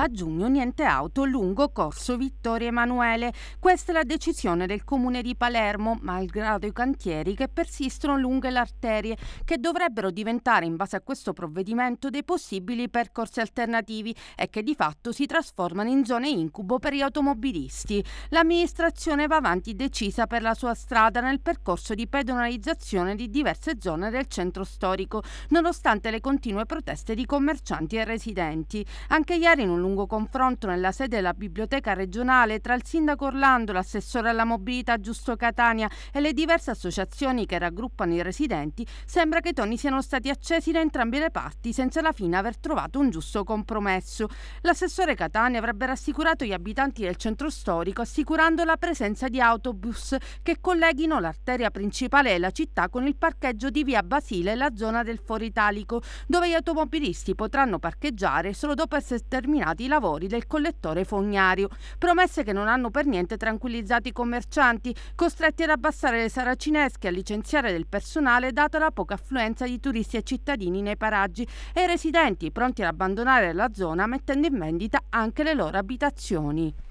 a giugno niente auto lungo Corso Vittorio Emanuele. Questa è la decisione del Comune di Palermo, malgrado i cantieri che persistono lungo le arterie, che dovrebbero diventare in base a questo provvedimento dei possibili percorsi alternativi e che di fatto si trasformano in zone incubo per gli automobilisti. L'amministrazione va avanti decisa per la sua strada nel percorso di pedonalizzazione di diverse zone del centro storico, nonostante le continue proteste di commercianti e residenti. Anche ieri in un lungo confronto nella sede della biblioteca regionale tra il sindaco Orlando, l'assessore alla mobilità Giusto Catania e le diverse associazioni che raggruppano i residenti, sembra che i toni siano stati accesi da entrambe le parti senza alla fine aver trovato un giusto compromesso. L'assessore Catania avrebbe rassicurato gli abitanti del centro storico assicurando la presenza di autobus che colleghino l'arteria principale della città con il parcheggio di via Basile e la zona del Foro Italico, dove gli automobilisti potranno parcheggiare solo dopo essere terminati iniziati i lavori del collettore fognario, promesse che non hanno per niente tranquillizzato i commercianti, costretti ad abbassare le saracinesche e a licenziare del personale data la poca affluenza di turisti e cittadini nei paraggi e residenti pronti ad abbandonare la zona mettendo in vendita anche le loro abitazioni.